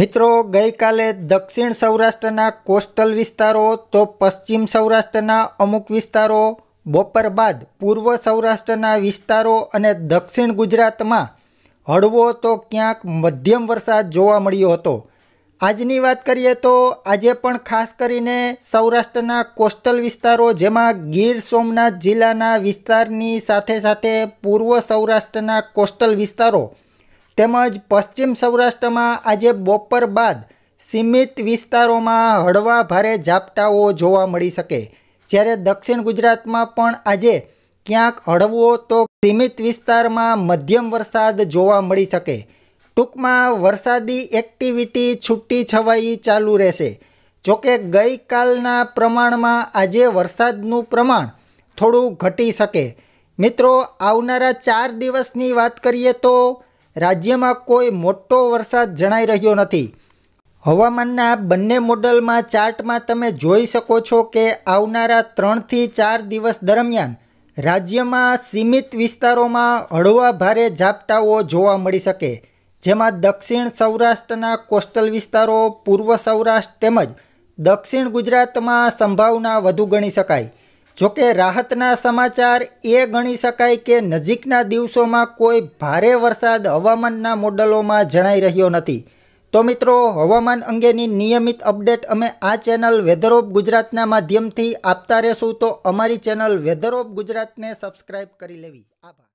મિત્રો ગઈકાલે દક્ષિણ સૌરાષ્ટ્રના કોસ્ટલ વિસ્તારો તો પશ્ચિમ સૌરાષ્ટ્રના અમુક વિસ્તારો બપોર બાદ પૂર્વ સૌરાષ્ટ્રના વિસ્તારો અને દક્ષિણ ગુજરાતમાં હળવો તો ક્યાંક મધ્યમ વરસાદ જોવા મળ્યો હતો આજની વાત કરીએ તો આજે પણ ખાસ કરીને સૌરાષ્ટ્રના કોસ્ટલ વિસ્તારો જેમાં ગીર સોમનાથ જિલ્લાના વિસ્તારની સાથે સાથે પૂર્વ સૌરાષ્ટ્રના કોસ્ટલ વિસ્તારો તેમજ પશ્ચિમ સૌરાષ્ટ્રમાં આજે બપોર બાદ સીમિત વિસ્તારોમાં હળવા ભારે ઝાપટાઓ જોવા મળી શકે જ્યારે દક્ષિણ ગુજરાતમાં પણ આજે ક્યાંક હળવો તો સીમિત વિસ્તારમાં મધ્યમ વરસાદ જોવા મળી શકે ટૂંકમાં વરસાદી એક્ટિવિટી છૂટી છવાઈ ચાલુ રહેશે જોકે ગઈકાલના પ્રમાણમાં આજે વરસાદનું પ્રમાણ થોડું ઘટી શકે મિત્રો આવનારા ચાર દિવસની વાત કરીએ તો રાજ્યમાં કોઈ મોટો વરસાદ જણાઈ રહ્યો નથી હવામાનના બંને મોડલમાં ચાર્ટમાં તમે જોઈ શકો છો કે આવનારા ત્રણથી ચાર દિવસ દરમિયાન રાજ્યમાં સીમિત વિસ્તારોમાં હળવા ભારે ઝાપટાઓ જોવા મળી શકે જેમાં દક્ષિણ સૌરાષ્ટ્રના કોસ્ટલ વિસ્તારો પૂર્વ સૌરાષ્ટ્ર તેમજ દક્ષિણ ગુજરાતમાં સંભાવના વધુ ગણી શકાય જોકે રાહતના સમાચાર એ ગણી શકાય કે નજીકના દિવસોમાં કોઈ ભારે વરસાદ હવામાનના મોડલોમાં જણાઈ રહ્યો નથી તો મિત્રો હવામાન અંગેની નિયમિત અપડેટ અમે આ ચેનલ વેધર ઓફ ગુજરાતના માધ્યમથી આપતા રહેશું તો અમારી ચેનલ વેધર ઓફ ગુજરાતને સબસ્ક્રાઈબ કરી લેવી આભાર